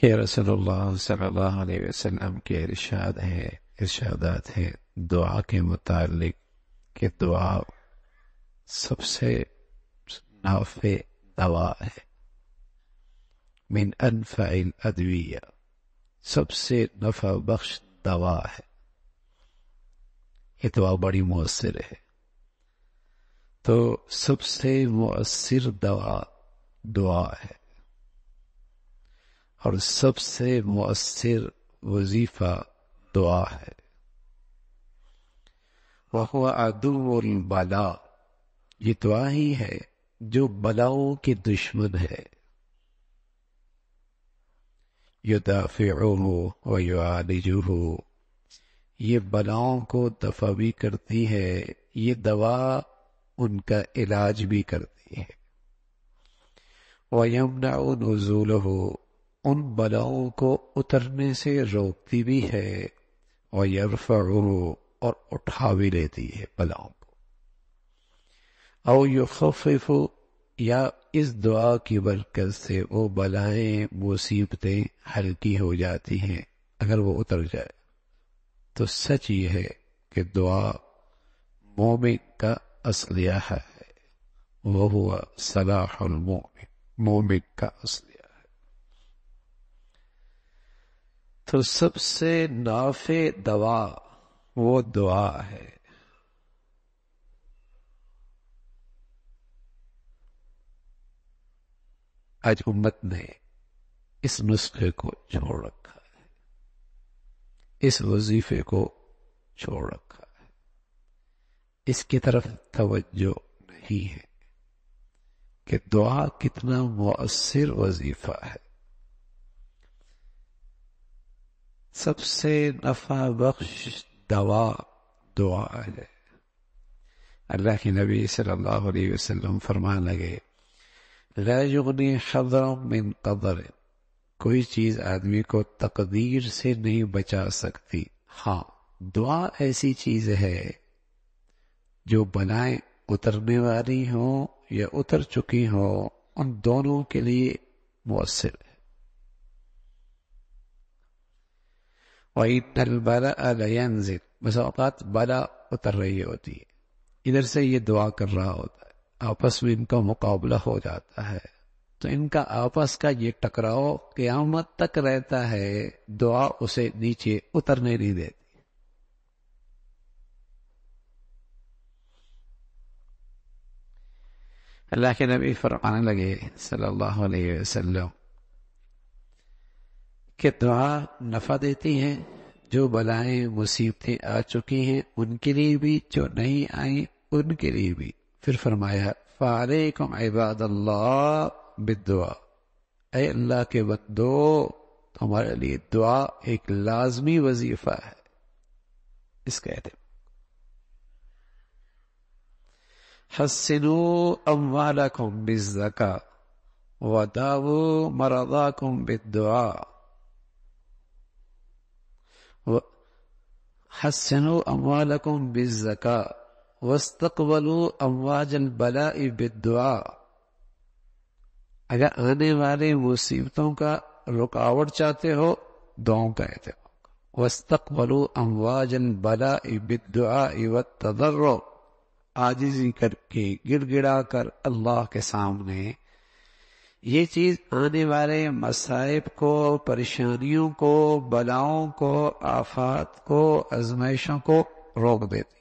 کہ رسول اللہ صلی اللہ علیہ وسلم کے ارشاد ہیں ارشادات ہیں دعا کے متعلق کہ دعا سب سے نافع دوا ہے من انفع ادویہ سب سے نفع بخش دوا ہے یہ دعا بڑی مؤثر ہے تو سب سے مؤثر دوا دعا ہے اور سب سے مؤثر وظیفہ دعا ہے وہ البلا یہ دعا ہی ہے جو کے دشمن ہے یوتا فیغ ہو یہ بلاؤں کو دفع بھی کرتی ہے یہ دوا ان کا علاج بھی کرتی ہے ضول ہو ان بلاؤں کو اترنے سے روکتی بھی ہے اور یرفع اور اٹھا بھی لیتی ہے بلاؤں کو یا اس دعا کی برکت سے وہ بلائیں مصیبتیں ہلکی ہو جاتی ہیں اگر وہ اتر جائے تو سچ یہ ہے کہ دعا مومن کا اصلیہ ہے وہ ہوا صلاح المومن مومن کا تو سب سے نافع دوا وہ دعا ہے آج امت نے اس نسخے کو چھوڑ رکھا ہے اس وظیفے کو چھوڑ رکھا ہے اس کی طرف توجہ نہیں ہے کہ دعا کتنا مؤثر وظیفہ ہے سب سے نفع بخش دوا دعا ہے اللہ کے نبی صلی اللہ علیہ وسلم فرمان لگے لا یغنی حضر من قدر کوئی چیز آدمی کو تقدیر سے نہیں بچا سکتی ہاں دعا ایسی چیز ہے جو بنائیں اترنے والی ہوں یا اتر چکی ہوں ان دونوں کے لیے مؤثر ہے وعید البرا لینزل بس اوقات بلا اتر رہی ہوتی ہے ادھر سے یہ دعا کر رہا ہوتا ہے آپس میں ان کا مقابلہ ہو جاتا ہے تو ان کا آپس کا یہ ٹکراؤ قیامت تک رہتا ہے دعا اسے نیچے اترنے نہیں دیتی اللہ کے نبی فرمانے لگے صلی اللہ علیہ وسلم کہ دعا نفع دیتی ہیں جو بلائیں مصیبتیں آ چکی ہیں ان کے لیے بھی جو نہیں آئیں ان کے لیے بھی پھر فرمایا فالیکم عباد اللہ بدعا اے اللہ کے وقت دو تمہارے لیے دعا ایک لازمی وظیفہ ہے اس کہتے حسنو اموالکم و وداو مرضاکم بالدعا حسن و اموالکم بالزکا وسطقبلوا امواج البلاء بالدعا اگر آنے والے مصیبتوں کا رکاوٹ چاہتے ہو دعاؤں کا اعتبار وسطقبلوا امواج البلاء بالدعاء والتضرع عاجزی کر کے گڑ گڑا کر اللہ کے سامنے یہ چیز آنے والے مصائب کو پریشانیوں کو بلاؤں کو آفات کو آزمائشوں کو روک دیتی